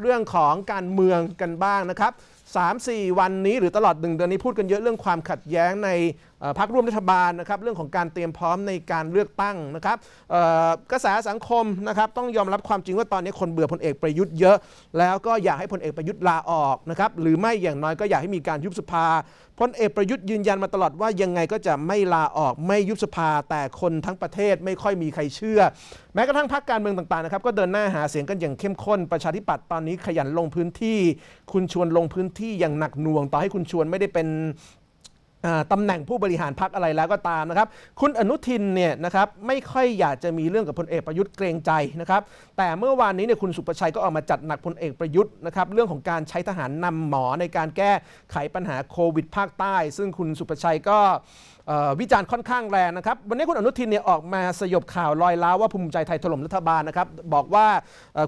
เรื่องของการเมืองกันบ้างนะครับ3-4 วันนี้หรือตลอดหนึ่งเดือนนี้พูดกันเยอะเรื่องความขัดแย้งในพักร่วมรัฐบาลนะครับเรื่องของการเตรียมพร้อมในการเลือกตั้งนะครับกระแสสังคมนะครับ ต้องยอมรับความจริง ว่าตอนนี้คนเบื่อพลเอกประยุทธ์เยอะ แล้วก็อยากให้พลเอกประยุทธ์ลาออกนะครับหรือไม่อย่างน้อยก็อยากให้มีการยุบสภาพลเอกประยุทธ์ยืนยันมาตลอดว่ายังไงก็จะไม่ลาออกไม่ยุบสภา แต่คนทั้งประเทศไม่ค่อยมีใครเชื่อ แม้กระทั่งพรรคการเมืองต่างๆนะครับ ก็เดินหน้าหาเสียงกันอย่างเข้มข้นประชาธิปัตย์ตอนนี้ขยันลงพื้นที่คุณชวนลงพื้นที่ที่อย่างหนักหน่วงต่อให้คุณชวนไม่ได้เป็นตำแหน่งผู้บริหารพักอะไรแล้วก็ตามนะครับ คุณอนุทินเนี่ยนะครับไม่ค่อยอยากจะมีเรื่องกับพลเอกประยุทธ์เกรงใจนะครับ แต่เมื่อวานนี้เนี่ยคุณสุประชัยก็ออกมาจัดหนักพลเอกประยุทธ์นะครับเรื่องของการใช้ทหารนำหมอในการแก้ไขปัญหาโควิดภาคใต้ ซึ่งคุณสุประชัยก็วิจารณ์ค่อนข้างแรงนะครับ วันนี้คุณอนุทินเนี่ยออกมาสยบข่าวลอยล้าวว่าภูมิใจไทยถล่มรัฐบาลนะครับ บอกว่า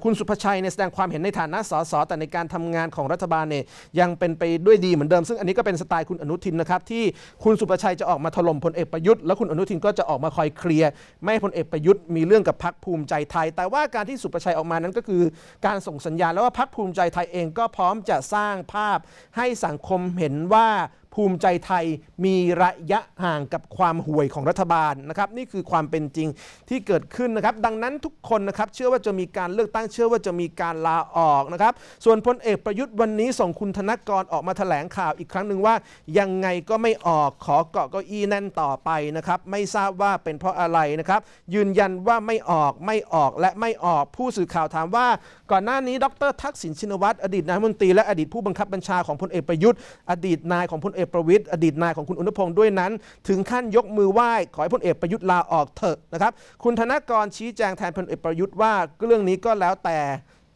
คุณสุภชัยเนี่ยแสดงความเห็นในฐานะสสแต่ในการทำงานของรัฐบาลเนี่ยยังเป็นไปด้วยดีเหมือนเดิม ซึ่งอันนี้ก็เป็นสไตล์คุณอนุทินนะครับ ที่คุณสุภชัยจะออกมาถล่มพลเอกประยุทธ์แล้วคุณอนุทินก็จะออกมาคอยเคลียร์ไม่ให้พลเอกประยุทธ์มีเรื่องกับพักภูมิใจไทย แต่ว่าการที่สุภชัยออกมานั้นก็คือ การส่งสัญญาณแล้วว่าพักภูมิใจไทยเองก็พร้อมจะสร้างภาพให้สังคมเห็นว่าภูมิใจไทยมีระยะห่างกับความห่วยของรัฐบาลนะครับนี่คือความเป็นจริงที่เกิดขึ้นนะครับดังนั้นทุกคนนะครับเชื่อว่าจะมีการเลือกตั้ง เชื่อว่าจะมีการลาออกนะครับส่วนพลเอกประยุทธ์วันนี้ส่งคุณธนกรออกมาแถลงข่าวอีกครั้งหนึ่งว่ายังไงก็ไม่ออกขอเกาะเก้าอี้แน่นต่อไปนะครับไม่ทราบว่าเป็นเพราะอะไรนะครับยืนยันว่าไม่ออกไม่ออกและไม่ออกผู้สื่อข่าวถามว่าก่อนหน้านี้ดรทักษิณชินวัตรอดีตนายมนตรีและอดีตผู้บังคับบัญชาของพลเอกประยุทธ์อดีตนายของพลเอกอกประวิตยอดีตนายของคุณอุณพงศ์ด้วยนั้น ถึงขั้นยกมือไหว้ ขอให้พลเอกประยุทธ์ลาออกเถอะนะครับคุณธนกรชี้แจงแทนพลเอกประยุทธ์ว่าเรื่องนี้ก็แล้วแต่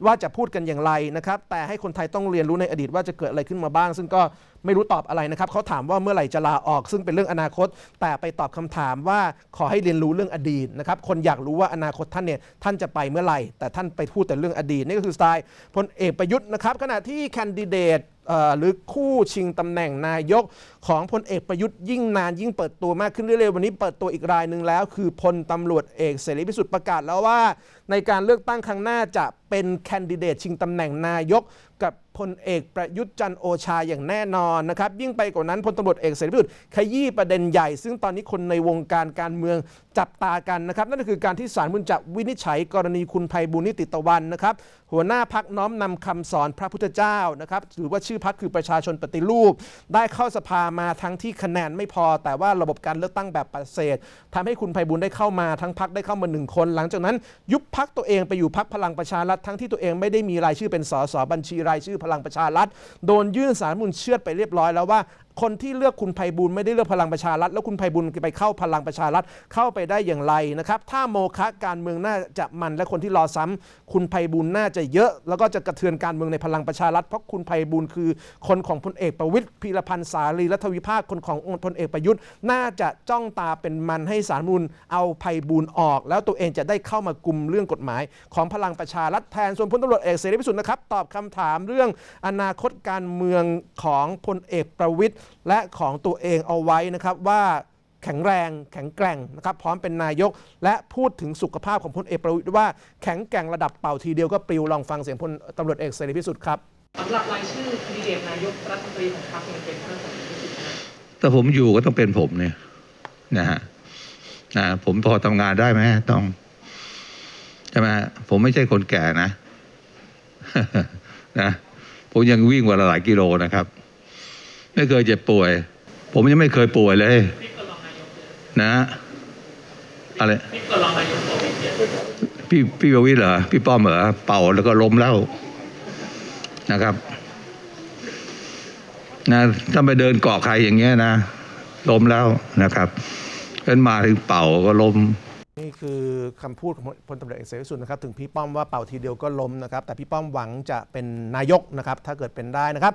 ว่าจะพูดกันอย่างไรนะครับแต่ให้คนไทยต้องเรียนรู้ในอดีตว่าจะเกิดอะไรขึ้นมาบ้าง ซึ่งก็ไม่รู้ตอบอะไรนะครับเขาถามว่าเมื่อไหร่จะลาออกซึ่งเป็นเรื่องอนาคต แต่ไปตอบคำถามว่าขอให้เรียนรู้เรื่องอดีตนะครับคนอยากรู้ว่าอนาคตท่านเนี่ยท่านจะไปเมื่อไหร่แต่ท่านไปพูดแต่เรื่องอดีตนี่ก็คือสไตล์พลเอกประยุทธ์นะครับขณะที่แคนดิเดตหรือคู่ชิงตำแหน่งนายก ของพลเอกประยุทธ์ยิ่งนานยิ่งเปิดตัวมากขึ้นเรื่อยๆ วันนี้เปิดตัวอีกรายหนึ่งแล้ว คือพลตำรวจเอกเสรีพิสุทธิ์ประกาศแล้วว่า ในการเลือกตั้งครั้งหน้าจะเป็นแคนดิเดตชิงตำแหน่งนายกกับพลเอกประยุทธ์จันโอชาอย่างแน่นอนนะครับยิ่งไปกว่านั้นพลตารวจเอกเสรีพิสุทธิ์ขยี้ประเด็นใหญ่ซึ่งตอนนี้คนในวงการการเมืองจับตากันนะครับนั่นก็คือการที่ศาลมุนจะวินิจฉัยกรณีคุณภัยบุญนิติตะวันนะครับหัวหน้าพักน้อมนำคำสอนพระพุทธเจ้านะครับหรือว่าชื่อพักคือประชาชนปฏิรูปได้เข้าสภามาทั้งที่คะแนนไม่พอแต่ว่าระบบการเลือกตั้งแบบปฏิเสธทำให้คุณภัยบุญได้เข้ามาทั้งพักได้เข้ามาหนึ่งคน หลังจากนั้นยุบพักตัวเองไปอยู่พักพลังประชารัฐทั้งที่ตัวเองไม่ได้มีรายชื่อเป็นสสบัญชีรายชื่อพลังประชารัฐโดนยื่นสารมุนเชื่อไปเรียบร้อยแล้วว่าคนที่เลือกคุณไพบุญไม่ได้เลือกพลังประชารัฐแล้วคุณไพบุญไปเข้าพลังประชารัฐเข้าไปได้อย่างไรนะครับ ถ้าโมฆะการเมืองน่าจะมันและคนที่รอซ้ำ คุณไพบุญน่าจะเยอะ แล้วก็จะกระเทือนการเมืองในพลังประชารัฐเพราะคุณไพบุญคือคนของพลเอกประวิตยพีรพันธ์สารีรัฐวิภาค คนขององค์พลเอกประยุทธ์น่าจะจ้องตาเป็นมันให้สารมูลเอาไพบุญออก แล้วตัวเองจะได้เข้ามากุมเรื่องกฎหมาย ของพลังประชารัฐแทนส่วนพลตำรวจเอกเสรีพิสุทธิ์นะครับตอบคำถามเรื่องอนาคตการเมืองของพลเอกประวิตยและของตัวเองเอาไว้นะครับว่าแข็งแรงแข็งแกร่งนะครับ พร้อมเป็นนายก และพูดถึงสุขภาพของพลเอกประวิทย์ว่าแข็งแกร่งระดับเป่าทีเดียวก็ปลิวลองฟังเสียงพลตำรวจเอกเสรีพิสุทธิ์ครับสำหรับรายชื่อคดีเดตนายกรัฐมนตรีของพรรคเน่เป็นท่านสมคิ์แต่ผมอยู่ก็ต้องเป็นผมเนี่ยนะฮะนะผมพอทำงานได้ไหมต้องใช่ไหมผมไม่ใช่คนแก่นะนะผมยังวิ่งวันละหลายกิโลนะครับไม่เคยเจ็บป่วย ผมยังไม่เคยป่วยเลย นะอะไรพี่พี่ประวิทย์เหรอพี่ป้อมเหรอ เป่าแล้วก็ล้มแล้วนะครับนะถ้าไปเดินเกาะใครอย่างเงี้ยนะล้มแล้วนะครับเป็นมาถึงเป่าก็ล้มนี่คือคำพูดของพลตำรวจเอกเสรีสุดนะครับถึงพี่ป้อมว่าเป่าทีเดียวก็ล้มนะครับแต่พี่ป้อมหวังจะเป็นนายกนะครับ ถ้าเกิดเป็นได้นะครับ